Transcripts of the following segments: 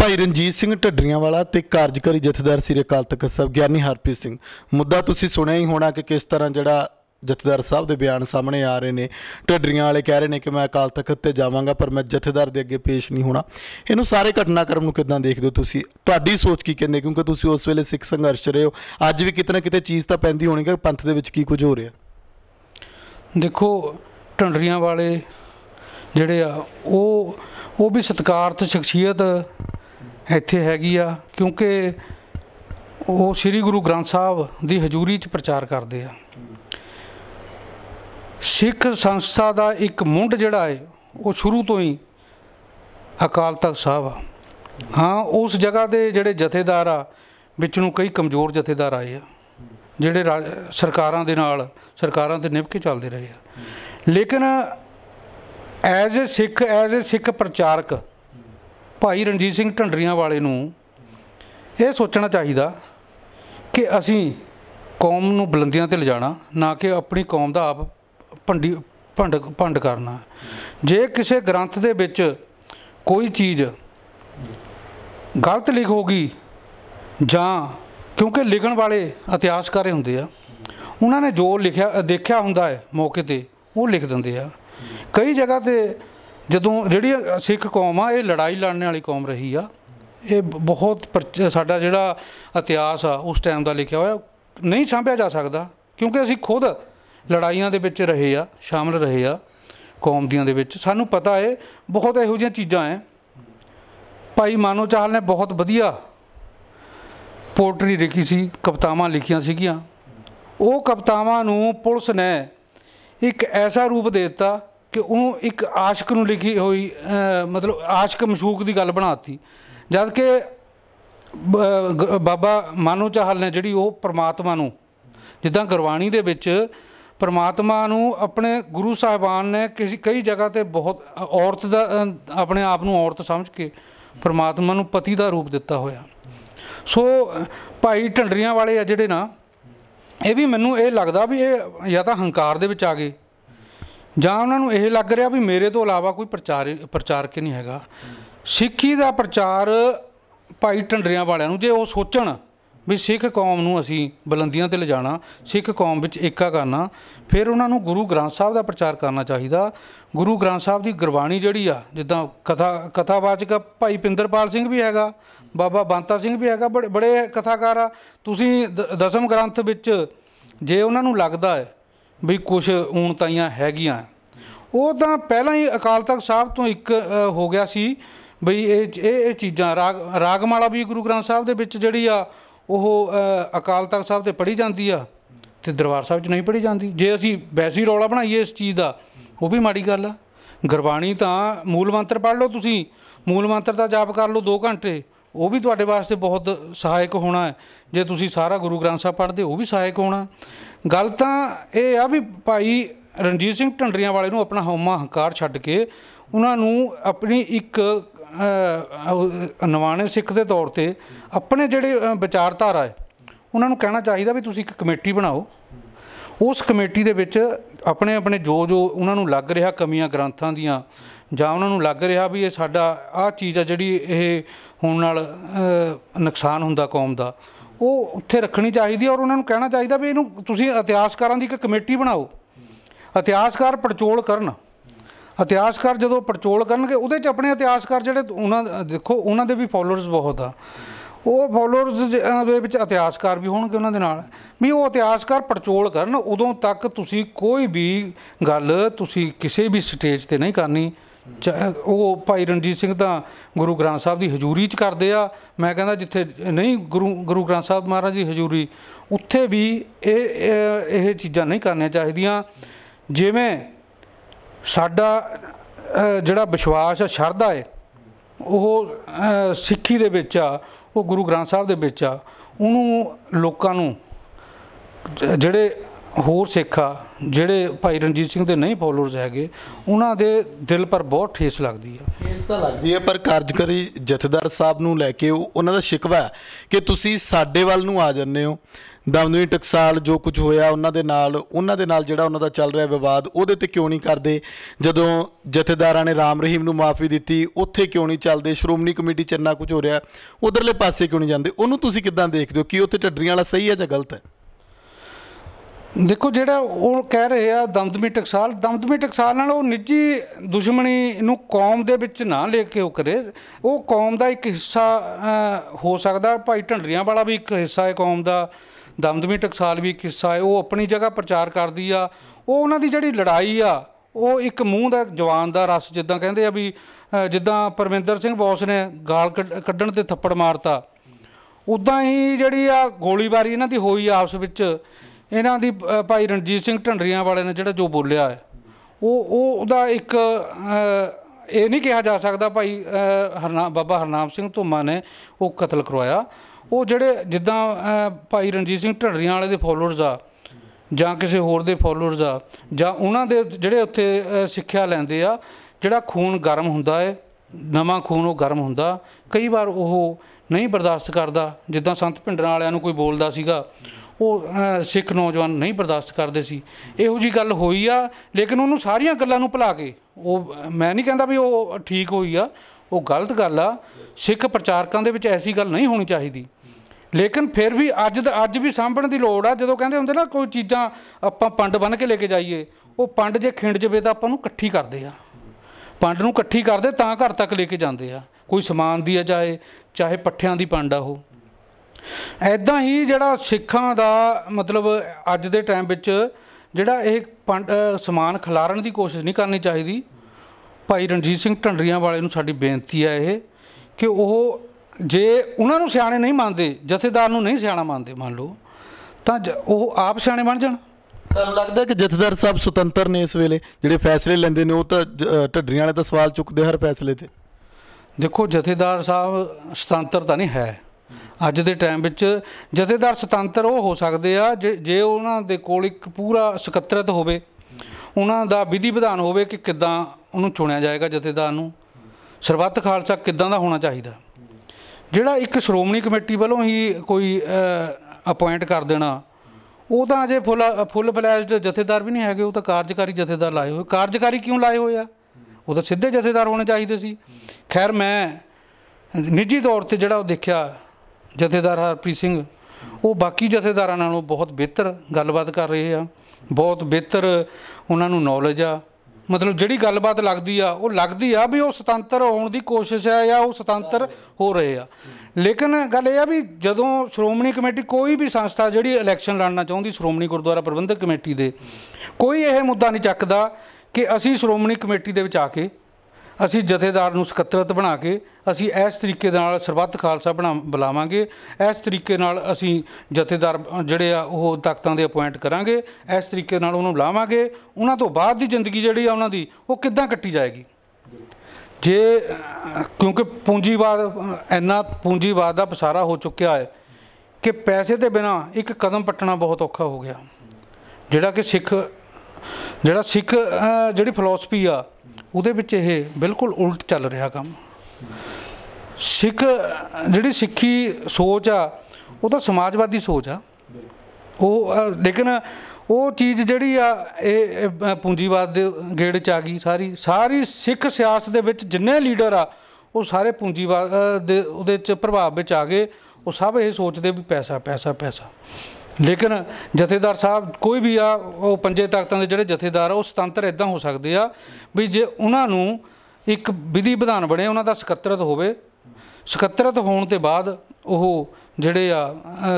ਭਾਈ ਰਣਜੀਤ ਸਿੰਘ ਢੱਡਰੀਆਂ ਵਾਲਾ ਤੇ ਕਾਰਜਕਾਰੀ ਜਥੇਦਾਰ ਸ੍ਰੀ ਅਕਾਲ ਤਖਤ ਸਾਹਿਬ ਗਿਆਨੀ ਹਰਪ੍ਰੀਤ ਸਿੰਘ ਮੁੱਦਾ ਤੁਸੀਂ ਸੁਣਿਆ ਹੀ ਹੋਣਾ ਕਿ ਕਿਸ ਤਰ੍ਹਾਂ ਜਿਹੜਾ ਜਥੇਦਾਰ ਸਾਹਿਬ ਦੇ ਬਿਆਨ ਸਾਹਮਣੇ ਆ ਰਹੇ ਨੇ ਢੱਡਰੀਆਂ ਵਾਲੇ ਕਹਿ ਰਹੇ ਨੇ ਕਿ ਮੈਂ ਅਕਾਲ ਤਖਤ ਤੇ ਜਾਵਾਂਗਾ ਪਰ ਮੈਂ ਜਥੇਦਾਰ ਦੇ ਅੱਗੇ ਪੇਸ਼ ਨਹੀਂ ਹੋਣਾ ਇਹਨੂੰ ਸਾਰੇ ਘਟਨਾਕ੍ਰਮ ਨੂੰ ਕਿਦਾਂ ਦੇਖਦੇ ਹੋ ਤੁਸੀਂ ਤੁਹਾਡੀ ਸੋਚ ਕੀ ਕਹਿੰਦੇ ਕਿਉਂਕਿ ਤੁਸੀਂ ਉਸ ਵੇਲੇ ਸਿੱਖ ਸੰਘਰਸ਼ ਰਹੇ ਹੋ ਅੱਜ ਵੀ ਕਿਤੇ ਨਾ ਕਿਤੇ ਚੀਜ਼ ਤਾਂ ਪੈਂਦੀ ਹੋਣੀ ਕਿ ਪੰਥ ਦੇ ਵਿੱਚ ਕੀ ਕੁਝ ਹੋ ਰਿਹਾ ਦੇਖੋ ਢੰਡਰੀਆਂ ਵਾਲੇ ਜਿਹੜੇ ਆ ਉਹ ਉਹ ਵੀ ਸਤਕਾਰਤ ਸ਼ਖਸੀਅਤ ਇੱਥੇ ਹੈਗੀ ਆ ਕਿਉਂਕਿ ਉਹ ਸ੍ਰੀ ਗੁਰੂ ਗ੍ਰੰਥ ਸਾਹਿਬ ਦੀ ਹਜ਼ੂਰੀ 'ਚ ਪ੍ਰਚਾਰ ਕਰਦੇ ਆ ਸਿੱਖ ਸੰਸਥਾ ਦਾ ਇੱਕ ਮੁੰਡ ਜਿਹੜਾ ਹੈ ਉਹ ਸ਼ੁਰੂ ਤੋਂ ਹੀ ਅਕਾਲ ਤਖਤ ਸਾਹਿਬ ਆ ਹਾਂ ਉਸ ਜਗ੍ਹਾ ਦੇ ਜਿਹੜੇ ਜਥੇਦਾਰ ਆ ਵਿੱਚ ਨੂੰ ਕਈ ਕਮਜ਼ੋਰ ਜਥੇਦਾਰ ਆਏ ਆ ਜਿਹੜੇ ਸਰਕਾਰਾਂ ਦੇ ਨਾਲ ਸਰਕਾਰਾਂ ਤੇ ਨਿਭ ਕੇ ਚੱਲਦੇ ਰਹੇ ਆ ਲੇਕਿਨ as a Sikh as a ਸਿੱਖ ਪ੍ਰਚਾਰਕ ਭਾਈ ਰਣਜੀਤ ਸਿੰਘ ਢੰਡਰੀਆਂ ਵਾਲੇ ਨੂੰ ਇਹ ਸੋਚਣਾ ਚਾਹੀਦਾ ਕਿ ਅਸੀਂ ਕੌਮ ਨੂੰ ਬੁਲੰਦੀਆਂ ਤੇ ਲਿਜਾਣਾ ਨਾ ਕਿ ਆਪਣੀ ਕੌਮ ਦਾ ਆਪ ਭੰਡੀ ਭੰਡ ਭੰਡ ਕਰਨਾ ਜੇ ਕਿਸੇ ਗ੍ਰੰਥ ਦੇ ਵਿੱਚ ਕੋਈ ਚੀਜ਼ ਗਲਤ ਲਿਖ ਹੋ ਗਈ ਜਾਂ ਕਿਉਂਕਿ ਲਿਖਣ ਵਾਲੇ ਇਤਿਹਾਸਕਾਰੇ ਹੁੰਦੇ ਆ ਉਹਨਾਂ ਨੇ ਜੋ ਲਿਖਿਆ ਦੇਖਿਆ ਹੁੰਦਾ ਹੈ ਮੌਕੇ ਤੇ ਉਹ ਲਿਖ ਦਿੰਦੇ ਆ ਕਈ ਜਗ੍ਹਾ ਤੇ ਜਦੋਂ ਜਿਹੜੀ ਸਿੱਖ ਕੌਮ ਆ ਇਹ ਲੜਾਈ ਲੜਨ ਵਾਲੀ ਕੌਮ ਰਹੀ ਆ ਇਹ ਬਹੁਤ ਸਾਡਾ ਜਿਹੜਾ ਇਤਿਹਾਸ ਆ ਉਸ ਟਾਈਮ ਦਾ ਲਿਖਿਆ ਹੋਇਆ ਨਹੀਂ ਸਾਂਭਿਆ ਜਾ ਸਕਦਾ ਕਿਉਂਕਿ ਅਸੀਂ ਖੁਦ ਲੜਾਈਆਂ ਦੇ ਵਿੱਚ ਰਹੇ ਆ ਸ਼ਾਮਲ ਰਹੇ ਆ ਕੌਮ ਦੀਆਂ ਦੇ ਵਿੱਚ ਸਾਨੂੰ ਪਤਾ ਹੈ ਬਹੁਤ ਇਹੋ ਜਿਹੀਆਂ ਚੀਜ਼ਾਂ ਐ ਭਾਈ ਮਾਨੋ ਚਾਹਲ ਨੇ ਬਹੁਤ ਵਧੀਆ ਪੋਟਰੀ ਲਿਖੀ ਸੀ ਕਵਤਾਵਾਂ ਲਿਖੀਆਂ ਸੀਗੀਆਂ ਉਹ ਕਵਤਾਵਾਂ ਨੂੰ ਪੁਲਿਸ ਨੇ ਇੱਕ ਐਸਾ ਰੂਪ ਦੇ ਦਿੱਤਾ ਕਿ ਉਹ ਇੱਕ ਆਸ਼ਿਕ ਨੂੰ ਲਿਖੀ ਹੋਈ ਮਤਲਬ ਆਸ਼ਿਕ ਮਸ਼ੂਕ ਦੀ ਗੱਲ ਬਣਾਤੀ ਜਦ ਕਿ ਬਾਬਾ ਮਾਨੂ ਚਾਹਲ ਨੇ ਜਿਹੜੀ ਉਹ ਪ੍ਰਮਾਤਮਾ ਨੂੰ ਜਿੱਦਾਂ ਗੁਰਬਾਣੀ ਦੇ ਵਿੱਚ ਪ੍ਰਮਾਤਮਾ ਨੂੰ ਆਪਣੇ ਗੁਰੂ ਸਾਹਿਬਾਨ ਨੇ ਕਿਸੇ ਕਈ ਜਗ੍ਹਾ ਤੇ ਬਹੁਤ ਔਰਤ ਦਾ ਆਪਣੇ ਆਪ ਨੂੰ ਔਰਤ ਸਮਝ ਕੇ ਪ੍ਰਮਾਤਮਾ ਨੂੰ ਪਤੀ ਦਾ ਰੂਪ ਦਿੱਤਾ ਹੋਇਆ ਸੋ ਭਾਈ ਢੰਡਰੀਆਂ ਵਾਲੇ ਆ ਜਿਹੜੇ ਨਾ ਇਹ ਵੀ ਮੈਨੂੰ ਇਹ ਲੱਗਦਾ ਵੀ ਇਹ ਜਾਂ ਤਾਂ ਹੰਕਾਰ ਦੇ ਵਿੱਚ ਆ ਗਏ ਜਾਂ ਉਹਨਾਂ ਨੂੰ ਇਹ ਲੱਗ ਰਿਹਾ ਵੀ ਮੇਰੇ ਤੋਂ ਇਲਾਵਾ ਕੋਈ ਪ੍ਰਚਾਰ ਪ੍ਰਚਾਰਕ ਨਹੀਂ ਹੈਗਾ ਸਿੱਖੀ ਦਾ ਪ੍ਰਚਾਰ ਭਾਈ ਢੰਡਰੀਆਂ ਵਾਲਿਆਂ ਨੂੰ ਜੇ ਉਹ ਸੋਚਣ ਵੀ ਸਿੱਖ ਕੌਮ ਨੂੰ ਅਸੀਂ ਬੁਲੰਦੀਆਂ ਤੇ ਲਿਜਾਣਾ ਸਿੱਖ ਕੌਮ ਵਿੱਚ ਏਕਾ ਕਰਨਾ ਫਿਰ ਉਹਨਾਂ ਨੂੰ ਗੁਰੂ ਗ੍ਰੰਥ ਸਾਹਿਬ ਦਾ ਪ੍ਰਚਾਰ ਕਰਨਾ ਚਾਹੀਦਾ ਗੁਰੂ ਗ੍ਰੰਥ ਸਾਹਿਬ ਦੀ ਗੁਰਬਾਣੀ ਜਿਹੜੀ ਆ ਜਿੱਦਾਂ ਕਥਾ ਕਥਾਵਾਚਕ ਭਾਈ ਪਿੰਦਰਪਾਲ ਸਿੰਘ ਵੀ ਹੈਗਾ ਬਾਬਾ ਬੰਤਾ ਸਿੰਘ ਵੀ ਹੈਗਾ ਬੜੇ ਬੜੇ ਕਥਾਕਾਰ ਆ ਤੁਸੀਂ ਦਸਮ ਗ੍ਰੰਥ ਵਿੱਚ ਜੇ ਉਹਨਾਂ ਨੂੰ ਲੱਗਦਾ ਹੈ ਬਈ ਕੁਝ ਊਣਤਾਈਆਂ ਹੈਗੀਆਂ ਉਹ ਤਾਂ ਪਹਿਲਾਂ ਹੀ ਅਕਾਲ ਤਖਤ ਸਾਹਿਬ ਤੋਂ ਇੱਕ ਹੋ ਗਿਆ ਸੀ ਬਈ ਇਹ ਇਹ ਚੀਜ਼ਾਂ ਰਾਗ ਰਾਗਮਾਲਾ ਵੀ ਗੁਰੂ ਗ੍ਰੰਥ ਸਾਹਿਬ ਦੇ ਵਿੱਚ ਜਿਹੜੀ ਆ ਉਹ ਅਕਾਲ ਤਖਤ ਸਾਹਿਬ ਤੇ ਪੜ੍ਹੀ ਜਾਂਦੀ ਆ ਤੇ ਦਰਬਾਰ ਸਾਹਿਬ 'ਚ ਨਹੀਂ ਪੜ੍ਹੀ ਜਾਂਦੀ ਜੇ ਅਸੀਂ ਵੈਸੀ ਰੌਲਾ ਬਣਾਈਏ ਇਸ ਚੀਜ਼ ਦਾ ਉਹ ਵੀ ਮਾੜੀ ਗੱਲ ਆ ਗੁਰਬਾਣੀ ਤਾਂ ਮੂਲ ਮੰਤਰ ਪੜ੍ਹ ਲਓ ਤੁਸੀਂ ਮੂਲ ਮੰਤਰ ਦਾ ਜਾਪ ਕਰ ਲਓ 2 ਘੰਟੇ ਉਹ ਵੀ ਤੁਹਾਡੇ ਵਾਸਤੇ ਬਹੁਤ ਸਹਾਇਕ ਹੋਣਾ ਹੈ ਜੇ ਤੁਸੀਂ ਸਾਰਾ ਗੁਰੂ ਗ੍ਰੰਥ ਸਾਹਿਬ ਪੜ੍ਹਦੇ ਉਹ ਵੀ ਸਹਾਇਕ ਹੋਣਾ ਗੱਲ ਤਾਂ ਇਹ ਆ ਵੀ ਭਾਈ ਰਣਜੀਤ ਸਿੰਘ ਢੰਡਰੀਆਂ ਵਾਲੇ ਨੂੰ ਆਪਣਾ ਹਉਮਾ ਹੰਕਾਰ ਛੱਡ ਕੇ ਉਹਨਾਂ ਨੂੰ ਆਪਣੀ ਇੱਕ ਨਵਾਣੇ ਸਿੱਖ ਦੇ ਤੌਰ ਤੇ ਆਪਣੇ ਜਿਹੜੇ ਵਿਚਾਰਧਾਰਾ ਹੈ ਉਹਨਾਂ ਨੂੰ ਕਹਿਣਾ ਚਾਹੀਦਾ ਵੀ ਤੁਸੀਂ ਇੱਕ ਕਮੇਟੀ ਬਣਾਓ ਉਸ ਕਮੇਟੀ ਦੇ ਵਿੱਚ ਆਪਣੇ ਆਪਣੇ ਜੋ ਜੋ ਉਹਨਾਂ ਨੂੰ ਲੱਗ ਰਿਹਾ ਕਮੀਆਂ ਗ੍ਰੰਥਾਂ ਦੀਆਂ ਜਾਂ ਉਹਨਾਂ ਨੂੰ ਲੱਗ ਰਿਹਾ ਵੀ ਇਹ ਸਾਡਾ ਆਹ ਚੀਜ਼ ਆ ਜਿਹੜੀ ਇਹ ਹੋਣ ਨਾਲ ਨੁਕਸਾਨ ਹੁੰਦਾ ਕੌਮ ਦਾ ਉਹ ਉੱਥੇ ਰੱਖਣੀ ਚਾਹੀਦੀ ਔਰ ਉਹਨਾਂ ਨੂੰ ਕਹਿਣਾ ਚਾਹੀਦਾ ਵੀ ਇਹਨੂੰ ਤੁਸੀਂ ਇਤਿਹਾਸਕਾਰਾਂ ਦੀ ਇੱਕ ਕਮੇਟੀ ਬਣਾਓ ਇਤਿਹਾਸਕਾਰ ਪੜਚੋਲ ਕਰਨ ਇਤਿਹਾਸਕਾਰ ਜਦੋਂ ਪੜਚੋਲ ਕਰਨਗੇ ਉਹਦੇ 'ਚ ਆਪਣੇ ਇਤਿਹਾਸਕਾਰ ਜਿਹੜੇ ਉਹਨਾਂ ਦੇਖੋ ਉਹਨਾਂ ਦੇ ਵੀ ਫਾਲੋਅਰਸ ਬਹੁਤ ਆ ਉਹ ਫਾਲੋਅਰਸ ਦੇ ਵਿੱਚ ਇਤਿਹਾਸਕਾਰ ਵੀ ਹੋਣਗੇ ਉਹਨਾਂ ਦੇ ਨਾਲ ਵੀ ਉਹ ਇਤਿਹਾਸਕਾਰ ਪੜਚੋਲ ਕਰਨ ਉਦੋਂ ਤੱਕ ਤੁਸੀਂ ਕੋਈ ਵੀ ਗੱਲ ਤੁਸੀਂ ਕਿਸੇ ਵੀ ਸਟੇਜ ਤੇ ਨਹੀਂ ਕਰਨੀ ਉਹ ਭਾਈ ਰਣਜੀਤ ਸਿੰਘ ਤਾਂ ਗੁਰੂ ਗ੍ਰੰਥ ਸਾਹਿਬ ਦੀ ਹਜ਼ੂਰੀ 'ਚ ਕਰਦੇ ਆ ਮੈਂ ਕਹਿੰਦਾ ਜਿੱਥੇ ਨਹੀਂ ਗੁਰੂ ਗੁਰੂ ਗ੍ਰੰਥ ਸਾਹਿਬ ਮਹਾਰਾਜ ਦੀ ਹਜ਼ੂਰੀ ਉੱਥੇ ਵੀ ਇਹ ਇਹ ਚੀਜ਼ਾਂ ਨਹੀਂ ਕਰਨੀਆਂ ਚਾਹੀਦੀਆਂ ਜਿਵੇਂ ਸਾਡਾ ਜਿਹੜਾ ਵਿਸ਼ਵਾਸ ਆ ਸ਼ਰਧਾ ਹੈ ਉਹ ਸਿੱਖੀ ਦੇ ਵਿੱਚ ਆ ਉਹ ਗੁਰੂ ਗ੍ਰੰਥ ਸਾਹਿਬ ਦੇ ਵਿੱਚ ਆ ਉਹਨੂੰ ਲੋਕਾਂ ਨੂੰ ਜਿਹੜੇ ਹੋਰ ਸਿੱਖ ਆ ਜਿਹੜੇ ਭਾਈ ਰਣਜੀਤ ਸਿੰਘ ਦੇ ਨਹੀਂ ਫਾਲੋਅਰਸ ਹੈਗੇ ਉਹਨਾਂ ਦੇ ਦਿਲ ਪਰ ਬਹੁਤ ਠੇਸ ਲੱਗਦੀ ਆ ਠੇਸ ਤਾਂ ਲੱਗਦੀ ਹੈ ਪਰ ਕਾਰਜਕਾਰੀ ਜਥੇਦਾਰ ਸਾਹਿਬ ਨੂੰ ਲੈ ਕੇ ਉਹਨਾਂ ਦਾ ਸ਼ਿਕਵਾ ਕਿ ਤੁਸੀਂ ਸਾਡੇ ਵੱਲ ਨੂੰ ਆ ਜੰਨੇ ਹੋ ਦਮਦਮੀ ਟਕਸਾਲ ਜੋ ਕੁਝ ਹੋਇਆ ਉਹਨਾਂ ਦੇ ਨਾਲ ਉਹਨਾਂ ਦੇ ਨਾਲ ਜਿਹੜਾ ਉਹਨਾਂ ਦਾ ਚੱਲ ਰਿਹਾ ਵਿਵਾਦ ਉਹਦੇ ਤੇ ਕਿਉਂ ਨਹੀਂ ਕਰਦੇ ਜਦੋਂ ਜਥੇਦਾਰਾਂ ਨੇ ਰਾਮ ਰਹੀਮ ਨੂੰ ਮਾਫੀ ਦਿੱਤੀ ਉੱਥੇ ਕਿਉਂ ਨਹੀਂ ਚੱਲਦੇ ਸ਼੍ਰੋਮਣੀ ਕਮੇਟੀ ਚੰਨਾ ਕੁਝ ਹੋ ਰਿਹਾ ਉਧਰਲੇ ਪਾਸੇ ਕਿਉਂ ਨਹੀਂ ਜਾਂਦੇ ਉਹਨੂੰ ਤੁਸੀਂ ਕਿੱਦਾਂ ਦੇਖਦੇ ਹੋ ਕਿ ਉੱਥੇ ਢੱਡਰੀਆਂ ਵਾਲਾ ਸਹੀ ਹੈ ਜਾਂ ਗਲਤ ਹੈ ਦੇਖੋ ਜਿਹੜਾ ਉਹ ਕਹਿ ਰਹੇ ਆ ਦਮਦਮੀ ਟਕਸਾਲ ਦਮਦਮੀ ਟਕਸਾਲ ਨਾਲ ਉਹ ਨਿੱਜੀ ਦੁਸ਼ਮਣੀ ਨੂੰ ਕੌਮ ਦੇ ਵਿੱਚ ਨਾ ਲੈ ਕੇ ਉਹ ਕਰੇ ਉਹ ਕੌਮ ਦਾ ਇੱਕ ਹਿੱਸਾ ਹੋ ਸਕਦਾ ਭਾਈ ਢੰਡਰੀਆਂ ਵਾਲਾ ਵੀ ਇੱਕ ਹਿੱਸਾ ਹੈ ਕੌਮ ਦਾ ਦਮਦਮੀ ਟਕਸਾਲ ਵੀ ਇੱਕ ਹਿੱਸਾ ਹੈ ਉਹ ਆਪਣੀ ਜਗ੍ਹਾ ਪ੍ਰਚਾਰ ਕਰਦੀ ਆ ਉਹ ਉਹਨਾਂ ਦੀ ਜਿਹੜੀ ਲੜਾਈ ਆ ਉਹ ਇੱਕ ਮੂੰਹ ਦਾ ਜਵਾਨ ਦਾ ਰਸ ਜਿੱਦਾਂ ਕਹਿੰਦੇ ਆ ਵੀ ਜਿੱਦਾਂ ਪਰਮਿੰਦਰ ਸਿੰਘ ਬੌਸ ਨੇ ਗਾਲ ਕੱਢਣ ਤੇ ਥੱਪੜ ਮਾਰਤਾ ਉਦਾਂ ਹੀ ਜਿਹੜੀ ਆ ਗੋਲੀਬਾਰੀ ਇਹਨਾਂ ਦੀ ਹੋਈ ਆਪਸ ਵਿੱਚ ਇਹਨਾਂ ਦੀ ਭਾਈ ਰਣਜੀਤ ਸਿੰਘ ਢੰਡਰੀਆਂ ਵਾਲੇ ਨੇ ਜਿਹੜਾ ਜੋ ਬੋਲਿਆ ਹੈ ਉਹ ਉਹ ਉਹਦਾ ਇੱਕ ਇਹ ਨਹੀਂ ਕਿਹਾ ਜਾ ਸਕਦਾ ਭਾਈ ਹਰਨਾ ਬਾਬਾ ਹਰਨਾਮ ਸਿੰਘ ਧੁੰਮਾ ਨੇ ਉਹ ਕਤਲ ਕਰਵਾਇਆ ਉਹ ਜਿਹੜੇ ਜਿੱਦਾਂ ਭਾਈ ਰਣਜੀਤ ਸਿੰਘ ਢੰਡਰੀਆਂ ਵਾਲੇ ਦੇ ਫਾਲੋਅਰਸ ਆ ਜਾਂ ਕਿਸੇ ਹੋਰ ਦੇ ਫਾਲੋਅਰਸ ਆ ਜਾਂ ਉਹਨਾਂ ਦੇ ਜਿਹੜੇ ਉੱਥੇ ਸਿੱਖਿਆ ਲੈਂਦੇ ਆ ਜਿਹੜਾ ਖੂਨ ਗਰਮ ਹੁੰਦਾ ਹੈ ਨਵਾਂ ਖੂਨ ਉਹ ਗਰਮ ਹੁੰਦਾ ਕਈ ਵਾਰ ਉਹ ਨਹੀਂ ਬਰਦਾਸ਼ਤ ਕਰਦਾ ਜਿੱਦਾਂ ਸੰਤ ਪਿੰਡਰਾਂ ਵਾਲਿਆਂ ਨੂੰ ਕੋਈ ਬੋਲਦਾ ਸੀਗਾ ਉਹ ਸਿੱਖ ਨੌਜਵਾਨ ਨਹੀਂ ਬਰਦਾਸ਼ਤ ਕਰਦੇ ਸੀ ਇਹੋ ਜੀ ਗੱਲ ਹੋਈ ਆ ਲੇਕਿਨ ਉਹਨੂੰ ਸਾਰੀਆਂ ਗੱਲਾਂ ਨੂੰ ਭੁਲਾ ਕੇ ਉਹ ਮੈਂ ਨਹੀਂ ਕਹਿੰਦਾ ਵੀ ਉਹ ਠੀਕ ਹੋਈ ਆ ਉਹ ਗਲਤ ਗੱਲ ਆ ਸਿੱਖ ਪ੍ਰਚਾਰਕਾਂ ਦੇ ਵਿੱਚ ਐਸੀ ਗੱਲ ਨਹੀਂ ਹੋਣੀ ਚਾਹੀਦੀ ਲੇਕਿਨ ਫਿਰ ਵੀ ਅੱਜ ਦਾ ਅੱਜ ਵੀ ਸਾਂਭਣ ਦੀ ਲੋੜ ਆ ਜਦੋਂ ਕਹਿੰਦੇ ਹੁੰਦੇ ਨਾ ਕੋਈ ਚੀਜ਼ਾਂ ਆਪਾਂ ਪੰਡ ਬਨ ਕੇ ਲੈ ਕੇ ਜਾਈਏ ਉਹ ਪੰਡ ਜੇ ਖਿੰਡ ਜਵੇ ਤਾਂ ਆਪਾਂ ਨੂੰ ਇਕੱਠੀ ਕਰਦੇ ਆ ਪੰਡ ਨੂੰ ਇਕੱਠੀ ਕਰਦੇ ਤਾਂ ਘਰ ਤੱਕ ਲੈ ਕੇ ਜਾਂਦੇ ਆ ਕੋਈ ਸਮਾਨ ਦੀ ਆ ਜਾਏ ਚਾਹੇ ਪੱਠਿਆਂ ਦੀ ਪੰਡ ਆ ਉਹ ਐਦਾਂ ਹੀ ਜਿਹੜਾ ਸਿੱਖਾਂ ਦਾ ਮਤਲਬ ਅੱਜ ਦੇ ਟਾਈਮ ਵਿੱਚ ਜਿਹੜਾ ਇਹ ਸਮਾਨ ਖਿਲਾਰਨ ਦੀ ਕੋਸ਼ਿਸ਼ ਨਹੀਂ ਕਰਨੀ ਚਾਹੀਦੀ ਭਾਈ ਰਣਜੀਤ ਸਿੰਘ ਢੰਡਰੀਆਂ ਵਾਲੇ ਨੂੰ ਸਾਡੀ ਬੇਨਤੀ ਹੈ ਇਹ ਕਿ ਉਹ ਜੇ ਉਹਨਾਂ ਨੂੰ ਸਿਆਣੇ ਨਹੀਂ ਮੰਨਦੇ ਜਥੇਦਾਰ ਨੂੰ ਨਹੀਂ ਸਿਆਣਾ ਮੰਨਦੇ ਮੰਨ ਲਓ ਤਾਂ ਉਹ ਆਪ ਸਿਆਣੇ ਬਣ ਜਾਣ ਤਾਂ ਲੱਗਦਾ ਕਿ ਜਥੇਦਾਰ ਸਾਹਿਬ ਸੁਤੰਤਰ ਨੇ ਇਸ ਵੇਲੇ ਜਿਹੜੇ ਫੈਸਲੇ ਲੈਂਦੇ ਨੇ ਉਹ ਤਾਂ ਢੱਡਰੀਆਂ ਵਾਲੇ ਤਾਂ ਸਵਾਲ ਚੁੱਕਦੇ ਹਰ ਫੈਸਲੇ ਤੇ ਦੇਖੋ ਜਥੇਦਾਰ ਸਾਹਿਬ ਸੁਤੰਤਰ ਤਾਂ ਨਹੀਂ ਹੈ ਅੱਜ ਦੇ ਟਾਈਮ ਵਿੱਚ ਜਥੇਦਾਰ ਸੁਤੰਤਰ ਉਹ ਹੋ ਸਕਦੇ ਆ ਜੇ ਉਹਨਾਂ ਦੇ ਕੋਲ ਇੱਕ ਪੂਰਾ ਸਕੱਤਰਤ ਹੋਵੇ ਉਹਨਾਂ ਦਾ ਵਿਧੀ ਵਿਧਾਨ ਹੋਵੇ ਕਿ ਕਿੱਦਾਂ ਉਹਨੂੰ ਚੁਣਿਆ ਜਾਏਗਾ ਜਥੇਦਾਰ ਨੂੰ ਸਰਬੱਤ ਖਾਲਸਾ ਕਿੱਦਾਂ ਦਾ ਹੋਣਾ ਚਾਹੀਦਾ ਜਿਹੜਾ ਇੱਕ ਸ਼੍ਰੋਮਣੀ ਕਮੇਟੀ ਵੱਲੋਂ ਹੀ ਕੋਈ ਅਪਾਇੰਟ ਕਰ ਦੇਣਾ ਉਹ ਤਾਂ ਅਜੇ ਫੁੱਲ ਫੁੱਲ ਫਲੈਸ਼ਡ ਜਥੇਦਾਰ ਵੀ ਨਹੀਂ ਹੈਗੇ ਉਹ ਤਾਂ ਕਾਰਜਕਾਰੀ ਜਥੇਦਾਰ ਲਾਏ ਹੋਏ ਕਾਰਜਕਾਰੀ ਕਿਉਂ ਲਾਏ ਹੋਏ ਆ ਉਹ ਤਾਂ ਸਿੱਧੇ ਜਥੇਦਾਰ ਹੋਣੇ ਚਾਹੀਦੇ ਸੀ ਖੈਰ ਮੈਂ ਨਿੱਜੀ ਤੌਰ ਤੇ ਜਿਹੜਾ ਉਹ ਦੇਖਿਆ ਜਥੇਦਾਰ ਹਰਪ੍ਰੀਤ ਸਿੰਘ ਉਹ ਬਾਕੀ ਜਥੇਦਾਰਾਂ ਨਾਲੋਂ ਬਹੁਤ ਬਿਹਤਰ ਗੱਲਬਾਤ ਕਰ ਰਹੇ ਆ ਬਹੁਤ ਬਿਹਤਰ ਉਹਨਾਂ ਨੂੰ ਨੌਲੇਜ ਆ ਮਤਲਬ ਜਿਹੜੀ ਗੱਲਬਾਤ ਲੱਗਦੀ ਆ ਉਹ ਲੱਗਦੀ ਆ ਵੀ ਉਹ ਸੁਤੰਤਰ ਹੋਣ ਦੀ ਕੋਸ਼ਿਸ਼ ਆ ਜਾਂ ਉਹ ਸੁਤੰਤਰ ਹੋ ਰਹੇ ਆ ਲੇਕਿਨ ਗੱਲ ਇਹ ਆ ਵੀ ਜਦੋਂ ਸ਼੍ਰੋਮਣੀ ਕਮੇਟੀ ਕੋਈ ਵੀ ਸੰਸਥਾ ਜਿਹੜੀ ਇਲੈਕਸ਼ਨ ਲੜਨਾ ਚਾਹੁੰਦੀ ਸ਼੍ਰੋਮਣੀ ਗੁਰਦੁਆਰਾ ਪ੍ਰਬੰਧਕ ਕਮੇਟੀ ਦੇ ਕੋਈ ਇਹ ਮੁੱਦਾ ਨਹੀਂ ਚੱਕਦਾ ਕਿ ਅਸੀਂ ਸ਼੍ਰੋਮਣੀ ਕਮੇਟੀ ਦੇ ਵਿੱਚ ਆ ਕੇ ਅਸੀਂ ਜਥੇਦਾਰ ਨੂੰ ਸਕੱਤਰਤ ਬਣਾ ਕੇ ਅਸੀਂ ਇਸ ਤਰੀਕੇ ਨਾਲ ਸਰਬੱਤ ਖਾਲਸਾ ਬਣਾ ਬੁਲਾਵਾਂਗੇ ਇਸ ਤਰੀਕੇ ਨਾਲ ਅਸੀਂ ਜਥੇਦਾਰ ਜਿਹੜੇ ਆ ਉਹ ਤਾਕਤਾਂ ਦੇ ਅਪਾਇੰਟ ਕਰਾਂਗੇ ਇਸ ਤਰੀਕੇ ਨਾਲ ਉਹਨੂੰ ਬੁਲਾਵਾਂਗੇ ਉਹਨਾਂ ਤੋਂ ਬਾਅਦ ਦੀ ਜ਼ਿੰਦਗੀ ਜਿਹੜੀ ਆ ਉਹਨਾਂ ਦੀ ਉਹ ਕਿੱਦਾਂ ਕੱਟੀ ਜਾਏਗੀ ਜੇ ਕਿਉਂਕਿ ਪੂੰਜੀਵਾਦ ਇੰਨਾ ਪੂੰਜੀਵਾਦ ਦਾ ਪਸਾਰਾ ਹੋ ਚੁੱਕਿਆ ਹੈ ਕਿ ਪੈਸੇ ਦੇ ਬਿਨਾ ਇੱਕ ਕਦਮ ਪੱਟਣਾ ਬਹੁਤ ਔਖਾ ਹੋ ਗਿਆ ਜਿਹੜਾ ਕਿ ਸਿੱਖ ਜਿਹੜਾ ਸਿੱਖ ਜਿਹੜੀ ਫਿਲਾਸਫੀ ਆ ਉਹਦੇ ਵਿੱਚ ਇਹ ਬਿਲਕੁਲ ਉਲਟ ਚੱਲ ਰਿਹਾ ਕੰਮ ਸਿੱਖ ਜਿਹੜੀ ਸਿੱਖੀ ਸੋਚ ਆ ਉਹ ਤਾਂ ਸਮਾਜਵਾਦੀ ਸੋਚ ਆ ਉਹ ਲੇਕਿਨ ਉਹ ਚੀਜ਼ ਜਿਹੜੀ ਆ ਇਹ ਪੂੰਜੀਵਾਦ ਦੇ ਗੇੜ ਚ ਆ ਗਈ ਸਾਰੀ ਸਾਰੀ ਸਿੱਖ ਸਿਆਸਤ ਦੇ ਵਿੱਚ ਜਿੰਨੇ ਲੀਡਰ ਆ ਉਹ ਸਾਰੇ ਪੂੰਜੀਵਾਦ ਦੇ ਉਹਦੇ ਚ ਪ੍ਰਭਾਵ ਵਿੱਚ ਆ ਗਏ ਉਹ ਸਭ ਇਹ ਸੋਚਦੇ ਵੀ ਪੈਸਾ ਪੈਸਾ ਪੈਸਾ ਲੇਕਿਨ ਜਥੇਦਾਰ ਸਾਹਿਬ ਕੋਈ ਵੀ ਆ ਉਹ ਪੰਜੇ ਤਖਤਾਂ ਦੇ ਜਿਹੜੇ ਜਥੇਦਾਰ ਆ ਉਹ ਸੁਤੰਤਰ ਇਦਾਂ ਹੋ ਸਕਦੇ ਆ ਵੀ ਜੇ ਉਹਨਾਂ ਨੂੰ ਇੱਕ ਵਿਧੀ ਵਿਧਾਨ ਬਣੇ ਉਹਨਾਂ ਦਾ ਸਕੱਤਰਤ ਹੋਵੇ ਸਕੱਤਰਤ ਹੋਣ ਤੇ ਬਾਅਦ ਉਹ ਜਿਹੜੇ ਆ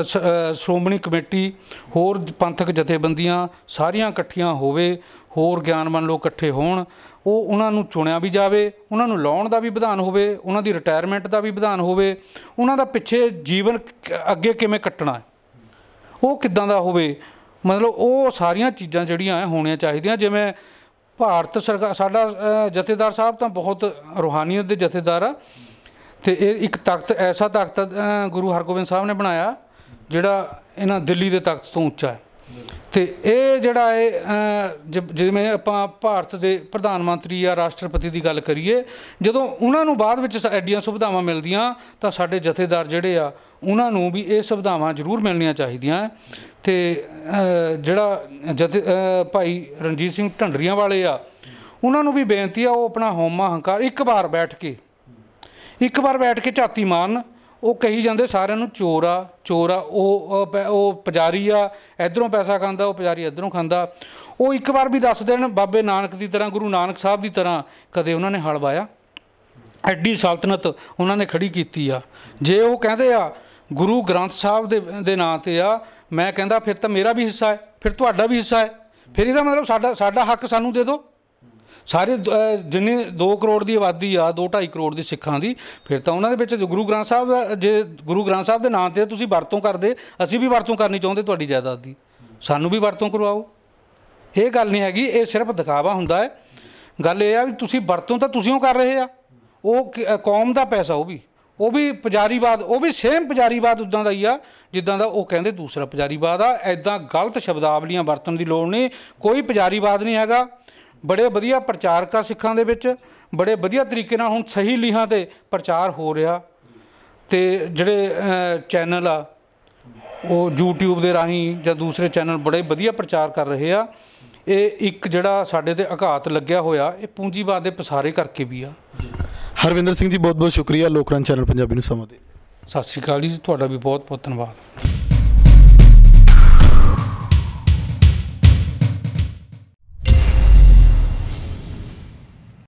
ਸ਼੍ਰੋਮਣੀ ਕਮੇਟੀ ਹੋਰ ਪੰਥਕ ਜਥੇਬੰਦੀਆਂ ਸਾਰੀਆਂ ਇਕੱਠੀਆਂ ਹੋਵੇ ਹੋਰ ਗਿਆਨਵਾਨ ਲੋਕ ਇਕੱਠੇ ਹੋਣ ਉਹ ਉਹਨਾਂ ਨੂੰ ਚੁਣਿਆ ਵੀ ਜਾਵੇ ਉਹਨਾਂ ਨੂੰ ਲਾਉਣ ਦਾ ਵੀ ਵਿਧਾਨ ਹੋਵੇ ਉਹਨਾਂ ਦੀ ਰਿਟਾਇਰਮੈਂਟ ਦਾ ਵੀ ਵਿਧਾਨ ਹੋਵੇ ਉਹਨਾਂ ਦਾ ਪਿੱਛੇ ਜੀਵਨ ਅੱਗੇ ਕਿਵੇਂ ਕੱਟਣਾ ਹੈ ਉਹ ਕਿੱਦਾਂ ਦਾ ਹੋਵੇ ਮਤਲਬ ਉਹ ਸਾਰੀਆਂ ਚੀਜ਼ਾਂ ਜਿਹੜੀਆਂ ਹੋਣੀਆਂ ਚਾਹੀਦੀਆਂ ਜਿਵੇਂ ਭਾਰਤ ਸਰਕਾਰ ਸਾਡਾ ਜਥੇਦਾਰ ਸਾਹਿਬ ਤਾਂ ਬਹੁਤ ਰੋਹਾਨੀਅਤ ਦੇ ਜਥੇਦਾਰ ਆ ਤੇ ਇਹ ਇੱਕ ਤਖਤ ਐਸਾ ਤਖਤ ਗੁਰੂ ਹਰਗੋਬਿੰਦ ਸਾਹਿਬ ਨੇ ਬਣਾਇਆ ਜਿਹੜਾ ਇਹਨਾਂ ਦਿੱਲੀ ਦੇ ਤਖਤ ਤੋਂ ਉੱਚਾ ਹੈ ਤੇ ਇਹ ਜਿਹੜਾ ਇਹ ਜਿਵੇਂ ਆਪਾਂ ਭਾਰਤ ਦੇ ਪ੍ਰਧਾਨ ਮੰਤਰੀ ਜਾਂ ਰਾਸ਼ਟਰਪਤੀ ਦੀ ਗੱਲ ਕਰੀਏ ਜਦੋਂ ਉਹਨਾਂ ਨੂੰ ਬਾਅਦ ਵਿੱਚ ਐਡੀਆਂ ਸੁਵਿਧਾਵਾਂ ਮਿਲਦੀਆਂ ਤਾਂ ਸਾਡੇ ਜਥੇਦਾਰ ਜਿਹੜੇ ਆ ਉਹਨਾਂ ਨੂੰ ਵੀ ਇਹ ਸੁਵਿਧਾਵਾਂ ਜ਼ਰੂਰ ਮਿਲਣੀਆਂ ਚਾਹੀਦੀਆਂ ਤੇ ਜਿਹੜਾ ਜਥੇ ਭਾਈ ਰਣਜੀਤ ਸਿੰਘ ਢੰਡਰੀਆਂ ਵਾਲੇ ਆ ਉਹਨਾਂ ਨੂੰ ਵੀ ਬੇਨਤੀ ਆ ਉਹ ਆਪਣਾ ਹੋਮਾ ਹੰਕਾਰ ਇੱਕ ਵਾਰ ਬੈਠ ਕੇ ਇੱਕ ਵਾਰ ਬੈਠ ਕੇ ਝਾਤੀ ਮਾਰਨ ਉਹ ਕਹੀ ਜਾਂਦੇ ਸਾਰਿਆਂ ਨੂੰ ਚੋਰ ਆ ਚੋਰ ਆ ਉਹ ਉਹ ਪੁਜਾਰੀ ਆ ਇਧਰੋਂ ਪੈਸਾ ਖਾਂਦਾ ਉਹ ਪੁਜਾਰੀ ਇਧਰੋਂ ਖਾਂਦਾ ਉਹ ਇੱਕ ਵਾਰ ਵੀ ਦੱਸ ਦੇਣ ਬਾਬੇ ਨਾਨਕ ਦੀ ਤਰ੍ਹਾਂ ਗੁਰੂ ਨਾਨਕ ਸਾਹਿਬ ਦੀ ਤਰ੍ਹਾਂ ਕਦੇ ਉਹਨਾਂ ਨੇ ਹਲ ਵਾਇਆ ਐਡੀ ਸਲਤਨਤ ਉਹਨਾਂ ਨੇ ਖੜੀ ਕੀਤੀ ਆ ਜੇ ਉਹ ਕਹਿੰਦੇ ਆ ਗੁਰੂ ਗ੍ਰੰਥ ਸਾਹਿਬ ਦੇ ਦੇ ਨਾਂ ਤੇ ਆ ਮੈਂ ਕਹਿੰਦਾ ਫਿਰ ਤਾਂ ਮੇਰਾ ਵੀ ਹਿੱਸਾ ਹੈ ਫਿਰ ਤੁਹਾਡਾ ਵੀ ਹਿੱਸਾ ਹੈ ਫਿਰ ਇਹਦਾ ਮਤਲਬ ਸਾਡਾ ਸਾਡਾ ਹੱਕ ਸਾਨੂੰ ਦੇ ਦਿਓ ਸਾਰੇ ਜਿੰਨੇ 2 ਕਰੋੜ ਦੀ ਆਬਾਦੀ ਆ 2.5 ਕਰੋੜ ਦੀ ਸਿੱਖਾਂ ਦੀ ਫਿਰ ਤਾਂ ਉਹਨਾਂ ਦੇ ਵਿੱਚ ਗੁਰੂ ਗ੍ਰੰਥ ਸਾਹਿਬ ਜੇ ਗੁਰੂ ਗ੍ਰੰਥ ਸਾਹਿਬ ਦੇ ਨਾਮ ਤੇ ਤੁਸੀਂ ਵਰਤੋਂ ਕਰਦੇ ਅਸੀਂ ਵੀ ਵਰਤੋਂ ਕਰਨੀ ਚਾਹੁੰਦੇ ਤੁਹਾਡੀ ਜਾਇਦਾਦ ਦੀ ਸਾਨੂੰ ਵੀ ਵਰਤੋਂ ਕਰਵਾਓ ਇਹ ਗੱਲ ਨਹੀਂ ਹੈਗੀ ਇਹ ਸਿਰਫ ਦਿਖਾਵਾ ਹੁੰਦਾ ਹੈ ਗੱਲ ਇਹ ਆ ਵੀ ਤੁਸੀਂ ਵਰਤੋਂ ਤਾਂ ਤੁਸੀਂ ਉਹ ਕਰ ਰਹੇ ਆ ਉਹ ਕੌਮ ਦਾ ਪੈਸਾ ਉਹ ਵੀ ਉਹ ਵੀ ਪੁਜਾਰੀਵਾਦ ਉਹ ਵੀ ਸੇਮ ਪੁਜਾਰੀਵਾਦ ਉਦਾਂ ਦਾ ਹੀ ਆ ਜਿੱਦਾਂ ਦਾ ਉਹ ਕਹਿੰਦੇ ਦੂਸਰਾ ਪੁਜਾਰੀਵਾਦ ਆ ਐਦਾਂ ਗਲਤ ਸ਼ਬਦਾਵਲੀਆਂ ਵਰਤਣ ਦੀ ਲੋੜ ਨਹੀਂ ਕੋਈ ਪੁਜਾਰੀਵਾਦ ਨਹੀਂ ਹੈਗਾ ਬੜੇ ਵਧੀਆ ਪ੍ਰਚਾਰਕ ਆ ਸਿੱਖਾਂ ਦੇ ਵਿੱਚ ਬੜੇ ਵਧੀਆ ਤਰੀਕੇ ਨਾਲ ਹੁਣ ਸਹੀ ਲੀਹਾਂ ਤੇ ਪ੍ਰਚਾਰ ਹੋ ਰਿਹਾ ਤੇ ਜਿਹੜੇ ਚੈਨਲ ਆ ਉਹ YouTube ਦੇ ਰਾਹੀਂ ਜਾਂ ਦੂਸਰੇ ਚੈਨਲ ਬੜੇ ਵਧੀਆ ਪ੍ਰਚਾਰ ਕਰ ਰਹੇ ਆ ਇਹ ਇੱਕ ਜਿਹੜਾ ਸਾਡੇ ਤੇ ਆਘਾਤ ਲੱਗਿਆ ਹੋਇਆ ਇਹ ਪੂੰਜੀਵਾਦ ਦੇ ਪਸਾਰੇ ਕਰਕੇ ਵੀ ਆ ਹਰਵਿੰਦਰ ਸਿੰਘ ਜੀ ਬਹੁਤ ਬਹੁਤ ਸ਼ੁਕਰੀਆ ਲੋਕਰਨ ਚੈਨਲ ਪੰਜਾਬੀ ਨੂੰ ਸਮਾਂ ਦੇ ਸਤਿ ਸ਼੍ਰੀ ਅਕਾਲ ਜੀ ਤੁਹਾਡਾ ਵੀ ਬਹੁਤ ਬਹੁਤ ਧੰਨਵਾਦ